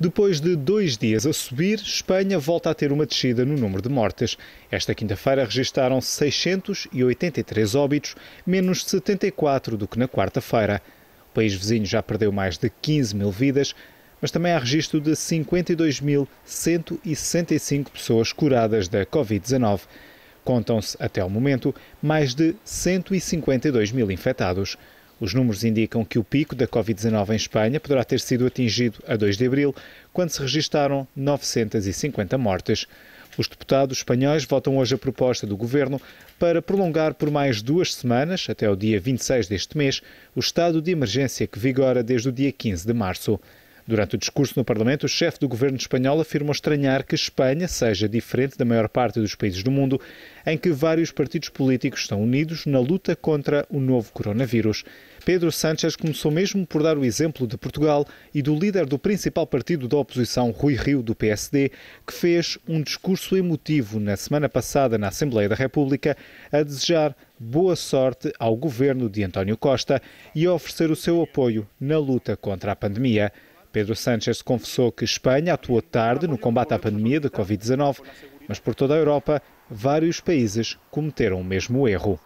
Depois de dois dias a subir, Espanha volta a ter uma descida no número de mortes. Esta quinta-feira registaram 683 óbitos, menos 74 do que na quarta-feira. O país vizinho já perdeu mais de 15 mil vidas, mas também há registro de 52.165 pessoas curadas da Covid-19. Contam-se, até o momento, mais de 152 mil infectados. Os números indicam que o pico da Covid-19 em Espanha poderá ter sido atingido a 2 de abril, quando se registaram 950 mortes. Os deputados espanhóis votam hoje a proposta do governo para prolongar por mais duas semanas, até o dia 26 deste mês, o estado de emergência que vigora desde o dia 15 de março. Durante o discurso no Parlamento, o chefe do governo espanhol afirmou estranhar que Espanha seja diferente da maior parte dos países do mundo, em que vários partidos políticos estão unidos na luta contra o novo coronavírus. Pedro Sánchez começou mesmo por dar o exemplo de Portugal e do líder do principal partido da oposição, Rui Rio, do PSD, que fez um discurso emotivo na semana passada na Assembleia da República a desejar boa sorte ao governo de António Costa e a oferecer o seu apoio na luta contra a pandemia. Pedro Sánchez confessou que Espanha atuou tarde no combate à pandemia de Covid-19, mas por toda a Europa, vários países cometeram o mesmo erro.